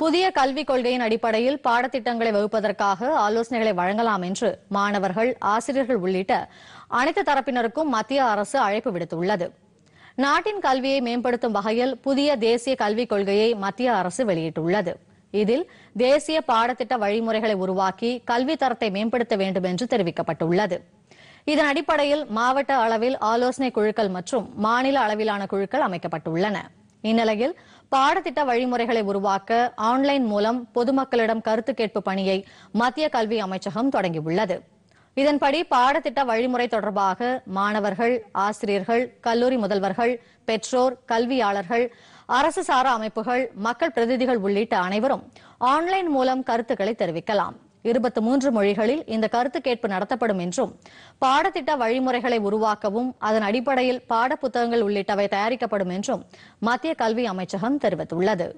புதிய கல்விக் கொள்கையின் அடிப்படையில் பாடத்திட்டங்களை வகுப்பதற்காக ஆலோசனைகளை வழங்கலாம் என்று மாணவர்கள் ஆசிரியர்கள் உள்ளிட்ட அனைத்து தரப்பினருக்கும் மத்திய அரசு அழைப்பு விடுத்துள்ளது நாட்டின் கல்வியை மேம்படுத்தும் வகையில் புதிய தேசிய கல்விக் கொள்கையை மத்திய அரசு வெளியிட்டுள்ளது இதில் தேசிய பாடத்திட்ட வழிமுறைகளை உருவாக்கி கல்வி தரத்தை மேம்படுத்த வேண்டும் என்று தெரிவிக்கப்பட்டுள்ளது இதன் அடிப்படையில் மாவட்ட அளவில் ஆலோசனை குழுக்கள் மற்றும் மாநில அளவிலான குழுக்கள் அமைக்கப்பட்டுள்ளன இந்நிலையில் பாடத்திட்ட வழிமுறைகளை உருவாக்க ஆன்லைன் மூலம் பொதுமக்களிடம் கருத்து கேட்பு பணியை மத்திய கல்வி அமைச்சகம் தொடங்கியுள்ளது இதன்படி பாடத்திட்ட வழிமுறை தொடர்பாக மாணவர்கள் ஆசிரியர்கள் கல்லூரி முதல்வர்கள் பெற்றோர் கல்வியாளர்கள் அரசு சாரா அமைப்புகள் மக்கள் பிரதிநிதிகள் உள்ளிட்ட அனைவரும் ஆன்லைன் மூலம் கருத்துக்களை தெரிவிக்கலாம் இருபத்தி மூன்று மொழிகளில் இந்த கருத்து கேட்பு நடத்தப்படும் என்றும் பாடத்திட்ட வழிமுறைகளை உருவாக்கவும் அதன் அடிப்படையில் பாட புத்தகங்கள் உள்ளிட்டவை தயாரிக்கப்படும் என்றும் மத்திய கல்வி அமைச்சகம் தெரிவித்துள்ளது